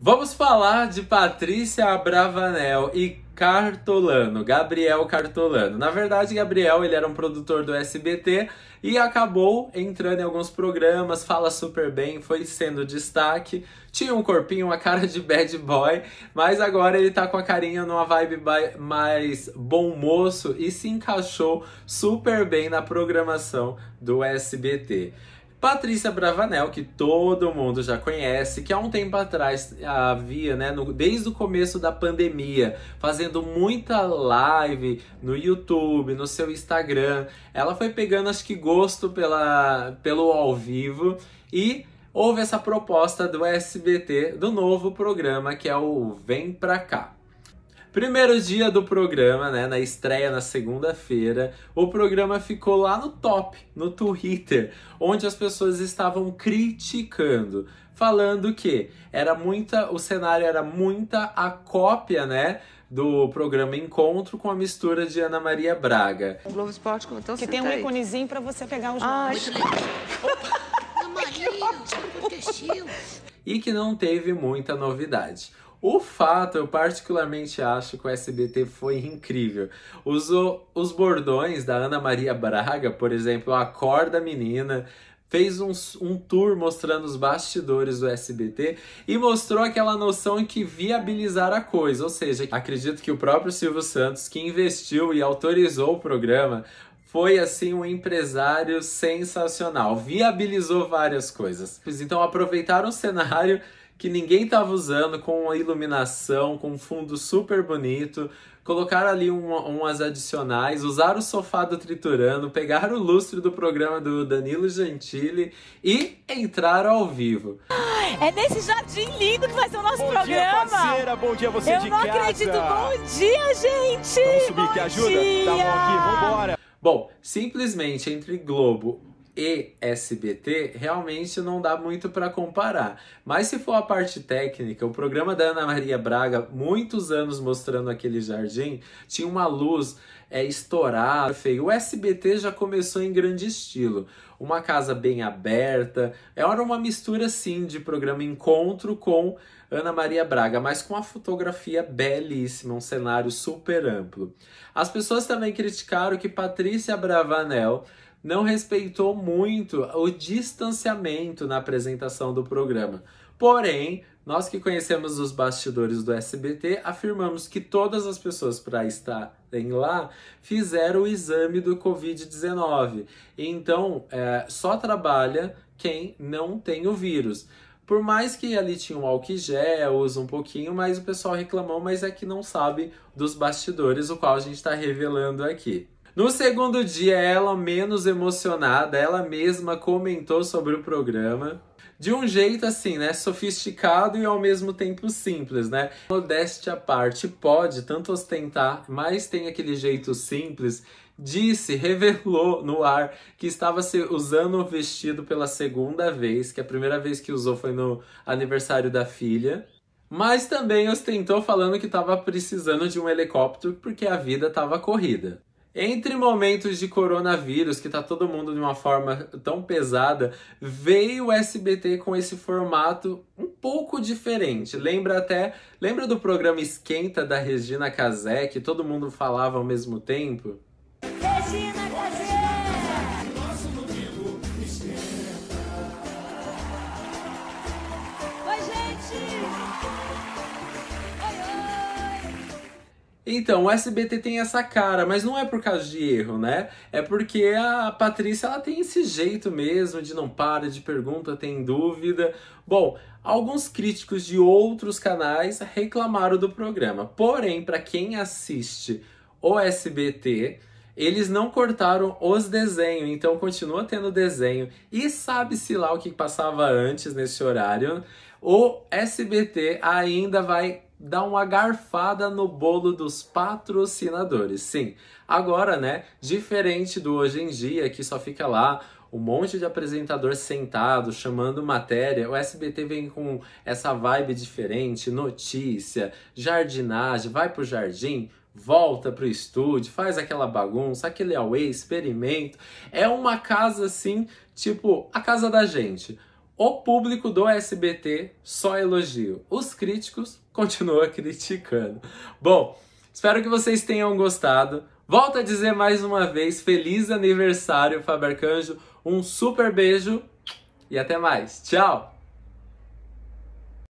Vamos falar de Patrícia Abravanel e Cartolano, Gabriel Cartolano. Na verdade, Gabriel ele era um produtor do SBT e acabou entrando em alguns programas, fala super bem, foi sendo destaque. Tinha um corpinho, uma cara de bad boy, mas agora ele tá com a carinha numa vibe mais bom moço e se encaixou super bem na programação do SBT. Patrícia Bravanel, que todo mundo já conhece, que há um tempo atrás havia, né, no, desde o começo da pandemia, fazendo muita live no YouTube, no seu Instagram. Ela foi pegando, acho que, gosto pela, pelo ao vivo e houve essa proposta do SBT, do novo programa que é o Vem Pra Cá. Primeiro dia do programa, né? Na estreia na segunda-feira, o programa ficou lá no top, no Twitter, onde as pessoas estavam criticando, falando que era muita, o cenário era muita a cópia, né? do programa Encontro com a mistura de Ana Maria Braga. O Globo Esporte então que tem um íconezinho para você pegar os ah, nomes. Ana Maria, que e que não teve muita novidade. O fato, eu particularmente acho que o SBT foi incrível. Usou os bordões da Ana Maria Braga, por exemplo, Acorda Menina, fez um, um, tour mostrando os bastidores do SBT e mostrou aquela noção que viabilizar a coisa, ou seja, acredito que o próprio Silvio Santos, que investiu e autorizou o programa, foi assim um empresário sensacional, viabilizou várias coisas. Então aproveitaram o cenário que ninguém estava usando, com iluminação, com um fundo super bonito. Colocaram ali um, umas adicionais, usaram o sofá do Triturano, pegaram o lustre do programa do Danilo Gentili e entraram ao vivo. Ah, é nesse jardim lindo que vai ser o nosso bom programa. Bom dia, parceira. Bom dia, você Eu de casa. Eu não acredito. Bom dia, gente. Vamos subir, bom que ajuda? Dia. Tá bom aqui, vambora. Bom, simplesmente entre Globo, e SBT, realmente não dá muito para comparar. Mas se for a parte técnica, o programa da Ana Maria Braga, muitos anos mostrando aquele jardim, tinha uma luz é estourada, feio. O SBT já começou em grande estilo. Uma casa bem aberta. É, era uma mistura, sim, de programa Encontro com Ana Maria Braga, mas com uma fotografia belíssima, um cenário super amplo. As pessoas também criticaram que Patrícia Bravanel não respeitou muito o distanciamento na apresentação do programa. Porém, nós que conhecemos os bastidores do SBT afirmamos que todas as pessoas para estarem lá fizeram o exame do Covid-19. Então, é, só trabalha quem não tem o vírus. Por mais que ali tinha um álcool gel, usa um pouquinho, mas o pessoal reclamou, mas é que não sabe dos bastidores, o qual a gente está revelando aqui. No segundo dia, ela menos emocionada, ela mesma comentou sobre o programa. De um jeito assim, né? Sofisticado e ao mesmo tempo simples, né? Modéstia à parte, pode tanto ostentar, mas tem aquele jeito simples disse, revelou no ar que estava usando o vestido pela segunda vez, que a primeira vez que usou foi no aniversário da filha. Mas também ostentou falando que estava precisando de um helicóptero porque a vida estava corrida entre momentos de coronavírus, que tá todo mundo de uma forma tão pesada, veio o SBT com esse formato um pouco diferente. Lembra até, lembra do programa Esquenta da Regina Casé, que todo mundo falava ao mesmo tempo? Regina! Então, o SBT tem essa cara, mas não é por causa de erro, né? É porque a Patrícia ela tem esse jeito mesmo de não para, de pergunta, tem dúvida. Bom, alguns críticos de outros canais reclamaram do programa. Porém, para quem assiste o SBT, eles não cortaram os desenhos, então continua tendo desenho. E sabe-se lá o que passava antes nesse horário. O SBT ainda vai dá uma garfada no bolo dos patrocinadores. Sim, agora, né? Diferente do hoje em dia, que só fica lá um monte de apresentador sentado chamando matéria. O SBT vem com essa vibe diferente, notícia, jardinagem, vai pro jardim, volta pro estúdio, faz aquela bagunça, aquele away, experimento. É uma casa assim, tipo a casa da gente. O público do SBT só elogio. Os críticos continua criticando. Bom, espero que vocês tenham gostado. Volto a dizer mais uma vez: feliz aniversário, Faber Canjo. Um super beijo e até mais. Tchau!